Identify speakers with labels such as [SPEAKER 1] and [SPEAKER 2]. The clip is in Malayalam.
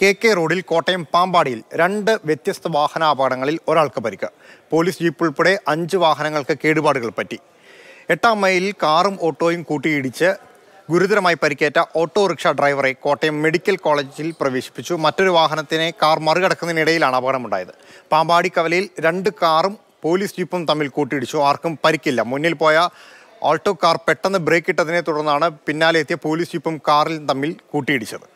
[SPEAKER 1] കെ കെ റോഡിൽ കോട്ടയം പാമ്പാടിയിൽ രണ്ട് വ്യത്യസ്ത വാഹനാപകടങ്ങളിൽ ഒരാൾക്ക് പരിക്ക് പോലീസ് ജീപ്പ് ഉൾപ്പെടെ അഞ്ച് വാഹനങ്ങൾക്ക് കേടുപാടുകൾ പറ്റി എട്ടാം മൈലിൽ കാറും ഓട്ടോയും കൂട്ടിയിടിച്ച് ഗുരുതരമായി പരിക്കേറ്റ ഓട്ടോറിക്ഷ ഡ്രൈവറെ കോട്ടയം മെഡിക്കൽ കോളേജിൽ പ്രവേശിപ്പിച്ചു മറ്റൊരു വാഹനത്തിനെ കാർ മറികടക്കുന്നതിനിടയിലാണ് അപകടമുണ്ടായത് പാമ്പാടി കവലയിൽ രണ്ട് കാറും പോലീസ് ജീപ്പും തമ്മിൽ കൂട്ടിയിടിച്ചു ആർക്കും പരിക്കില്ല മുന്നിൽ പോയ ഓൾട്ടോ കാർ പെട്ടെന്ന് ബ്രേക്ക് ഇട്ടതിനെ തുടർന്നാണ് പിന്നാലെ എത്തിയ പോലീസ് ജീപ്പും കാറിൽ തമ്മിൽ കൂട്ടിയിടിച്ചത്